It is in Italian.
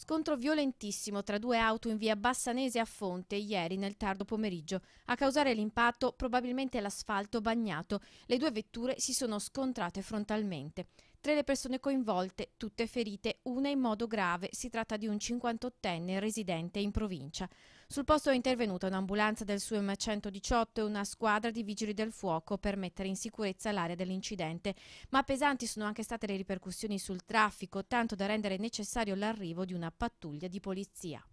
Scontro violentissimo tra due auto in via Bassanese a Fonte ieri nel tardo pomeriggio. A causare l'impatto probabilmente l'asfalto bagnato. Le due vetture si sono scontrate frontalmente tre le persone coinvolte, tutte ferite, una in modo grave, si tratta di un 58enne residente in provincia. Sul posto è intervenuta un'ambulanza del SUEM 118 e una squadra di vigili del fuoco per mettere in sicurezza l'area dell'incidente, ma pesanti sono anche state le ripercussioni sul traffico, tanto da rendere necessario l'arrivo di una pattuglia di polizia.